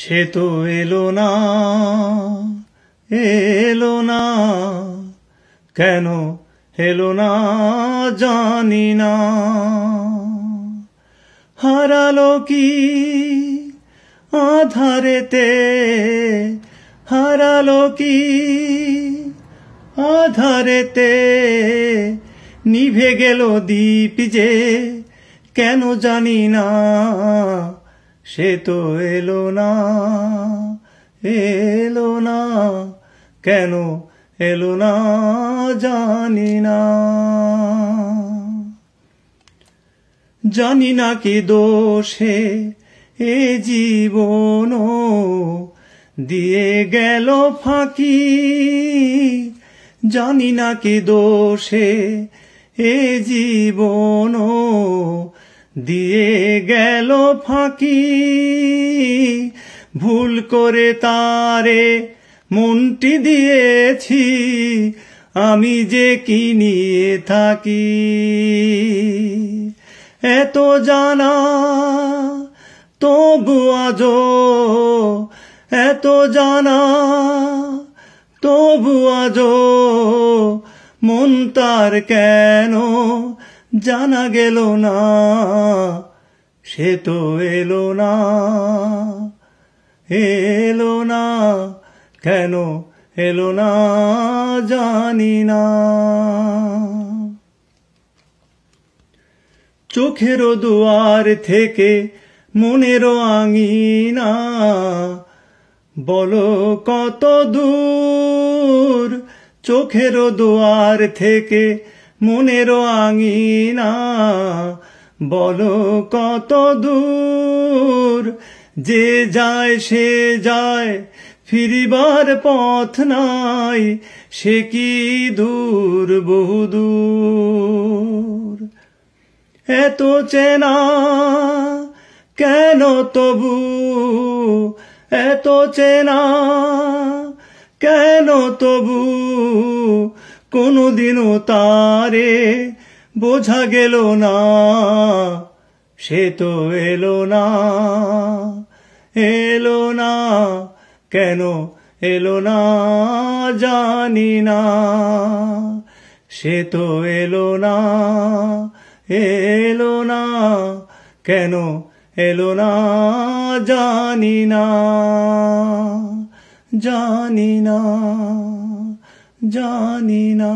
সে তো এলো না এলো না কেন এলো না জানি না হারালো কি আধারেতে হারালো কি আধারেতে নিভে গেল দ্বীপ যে কেন জানি না সে তো এলো না এলো না কেন এলো না জানি না জানি না কি দোষে এ জীবন দিয়ে গেল ফাঁকি জানি না কি দোষে এ জীবন দিয়ে গেল ফাঁকি ভুল করে তারে মনটি দিয়েছি আমি যে কি নিয়ে থাকি এত জানা তবু আজ এত জানা তবু আজ মন তার কেন জানা গেল না সে তো এলো না এলো না কেন এলো না জানি না চোখের দুয়ার থেকে মনের আঙিনা বলো কত দূর চোখের দুয়ার থেকে মনের আঙিনা বল কত দূর যে যায় সে যায় ফিরিবার পথ নাই সে কি দূর বহুদূর এত চেনা কেন তবু এত চেনা কেন তবু দিনও তারে বোঝা গেল না সে তো এলো না এলো না কেন এলো না জানি না সে তো এলো না এলো না কেন এলো না জানি না জানি না জানি না